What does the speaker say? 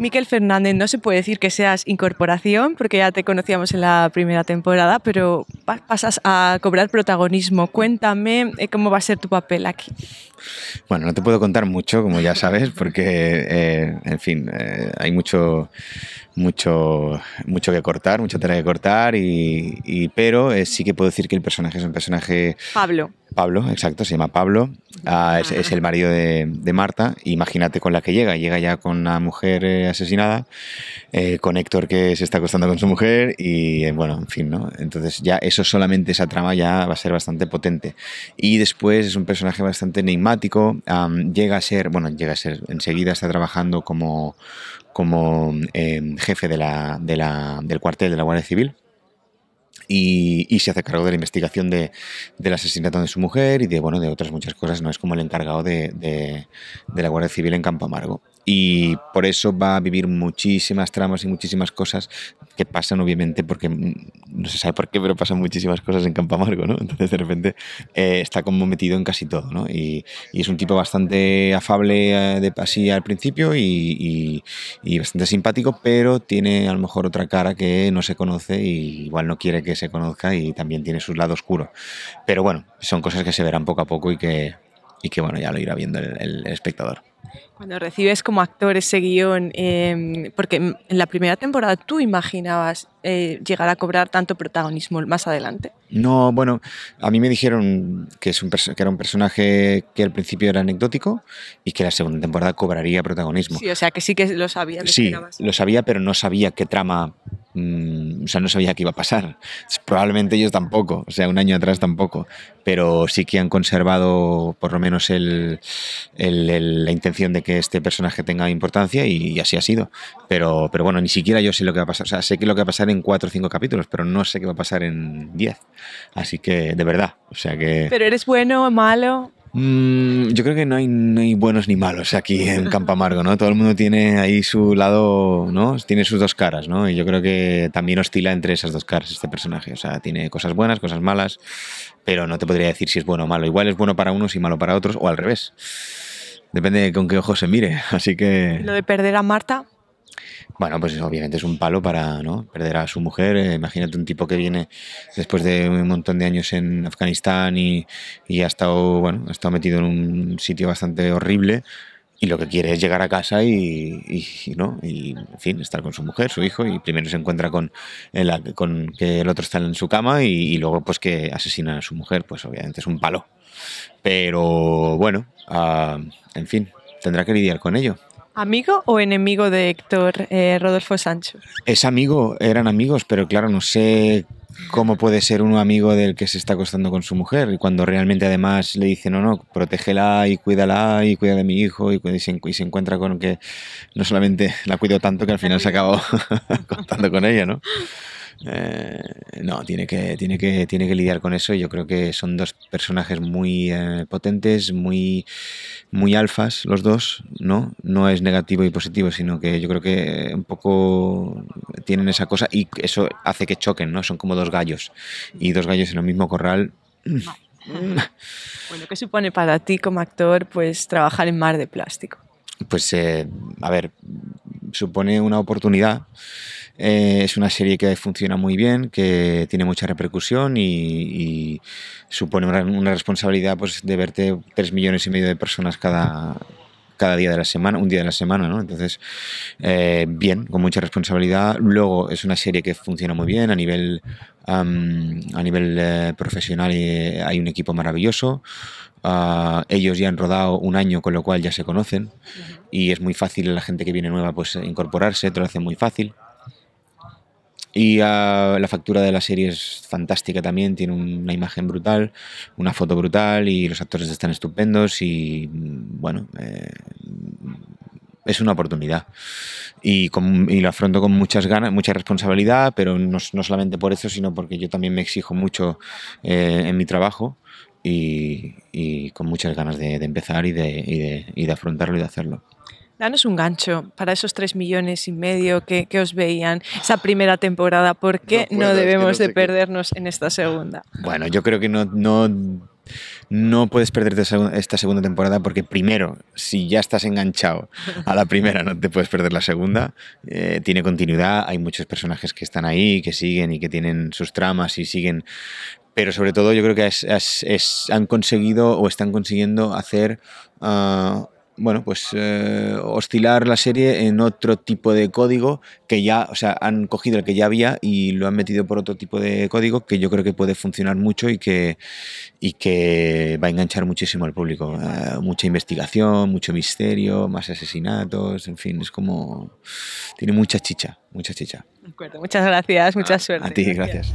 Miquel Fernández, no se puede decir que seas incorporación, porque ya te conocíamos en la primera temporada, pero pasas a cobrar protagonismo. Cuéntame eh, cómo va a ser tu papel aquí. Bueno, no te puedo contar mucho, como ya sabes, porque, eh, en fin, eh, hay mucho, mucho, mucho que cortar, mucho tela que cortar, y, pero sí que puedo decir que el personaje es un personaje... Pablo. Pablo, exacto, se llama Pablo, ah, ah. es, el marido de, de Marta, imagínate con la que llega, llega ya con una mujer asesinada, con Héctor que se está acostando con su mujer, y bueno, en fin, ¿no? Entonces ya eso solamente esa trama ya va a ser bastante potente. Y después es un personaje bastante enigmático, llega a ser, bueno, llega a ser, enseguida está trabajando como, como em, jefe de la, de la, del cuartel de la Guardia Civil y, se hace cargo de la investigación del asesinato de su mujer y de, bueno, de otras muchas cosas, ¿no? Es como el encargado de, la Guardia Civil en Campo Amargo. Y por eso va a vivir muchísimas tramas y muchísimas cosas que pasan, obviamente, porque mm, no se sabe por qué, pero pasan muchísimas cosas en Campo Amargo, ¿no? Entonces, de repente, eh, está como metido en casi todo, ¿no? Y, es un tipo bastante afable eh, de, así al principio y, y bastante simpático, pero tiene a lo mejor otra cara que no se conoce y igual no quiere que se conozca y también tiene sus lados oscuros. Pero bueno, son cosas que se verán poco a poco y que, y que bueno, ya lo irá viendo el, espectador. Cuando recibes como actor ese guión, em, porque en la primera temporada tú imaginabas eh, llegar a cobrar tanto protagonismo más adelante. No, bueno, a mí me dijeron que, es un que era un personaje que al principio era anecdótico y que la segunda temporada cobraría protagonismo. Sí, o sea que sí que lo sabía. sí, lo sabía, pero no sabía qué trama Mm, o sea, no sabía qué iba a pasar. Probablemente ellos tampoco, o sea, un año atrás tampoco, pero sí que han conservado por lo menos el, la intención de que este personaje tenga importancia y, así ha sido. Pero, pero bueno, ni siquiera yo sé lo que va a pasar. O sea, sé que lo que va a pasar en cuatro o cinco capítulos, pero no sé qué va a pasar en diez. Así que, de verdad, o sea que... Pero eres bueno, o malo. Mm, yo creo que no hay, buenos ni malos aquí en Amargo, ¿no? Todo el mundo tiene ahí su lado, ¿no? Tiene sus dos caras, ¿no? Y yo creo que también oscila entre esas dos caras este personaje. O sea, tiene cosas buenas, cosas malas, pero no te podría decir si es bueno o malo. Igual es bueno para unos y malo para otros, o al revés. Depende con qué ojo se mire. Así que. Lo de perder a Marta. Bueno, pues obviamente es un palo para ¿no? perder a su mujer. Eh, imagínate un tipo que viene después de un montón de años en Afganistán y, ha, estado, bueno, ha estado metido en un sitio bastante horrible y lo que quiere es llegar a casa y, ¿no? y en fin, estar con su mujer, su hijo y primero se encuentra con, con que el otro está en su cama y, luego pues que asesina a su mujer. Pues obviamente es un palo. Pero bueno, ah, en fin, tendrá que lidiar con ello. ¿Amigo o enemigo de Héctor eh, Rodolfo Sancho? Es amigo, eran amigos, pero claro, no sé cómo puede ser uno amigo del que se está acostando con su mujer, y cuando realmente además le dicen, no, no, protégela y cuídala y cuida de mi hijo, y, se, y se, encuentra con que no solamente la cuido tanto que al final se acabó contando con ella, ¿no? Eh, no, tiene que, tiene, que, tiene que lidiar con eso. Yo creo que son dos personajes muy eh, potentes, muy, muy alfas, los dos, ¿no? No es negativo y positivo, sino que yo creo que eh, un poco tienen esa cosa y eso hace que choquen, ¿no? Son como dos gallos. Y dos gallos en el mismo corral. bueno, ¿qué supone para ti como actor pues trabajar en mar de plástico? Pues, a ver, supone una oportunidad. Eh, es una serie que funciona muy bien, que tiene mucha repercusión y, supone una, responsabilidad pues, de verte tres millones y medio de personas cada, cada día de la semana, un día de la semana, ¿no? Entonces, eh, bien, con mucha responsabilidad. Luego es una serie que funciona muy bien a nivel, a nivel eh, profesional y, hay un equipo maravilloso. Ah, ellos ya han rodado un año, con lo cual ya se conocen y es muy fácil la gente que viene nueva pues incorporarse, te lo hace muy fácil. Y ah, la factura de la serie es fantástica también, tiene una imagen brutal, una foto brutal y los actores están estupendos y bueno, eh, es una oportunidad. Y, lo afronto con muchas ganas, mucha responsabilidad, pero no, no, solamente por eso, sino porque yo también me exijo mucho eh, en mi trabajo y, con muchas ganas de, empezar y de, y, de, afrontarlo y de hacerlo. Danos un gancho para esos tres millones y medio que, os veían esa primera temporada. ¿Por qué no, debemos de perdernos en esta segunda? Bueno, yo creo que no, no, no puedes perderte esta segunda temporada porque primero, si ya estás enganchado a la primera, no te puedes perder la segunda. Eh, tiene continuidad, hay muchos personajes que están ahí, que siguen y que tienen sus tramas y siguen pero sobre todo yo creo que han conseguido o están consiguiendo hacer ah, bueno, pues eh, oscilar la serie en otro tipo de código que ya, o sea, han cogido el que ya había y lo han metido por otro tipo de código que yo creo que puede funcionar mucho y que, y que va a enganchar muchísimo al público. Eh, mucha investigación, mucho misterio, más asesinatos, en fin, es como... Tiene mucha chicha, mucha chicha. muchas gracias, mucha ah, suerte. A ti, gracias.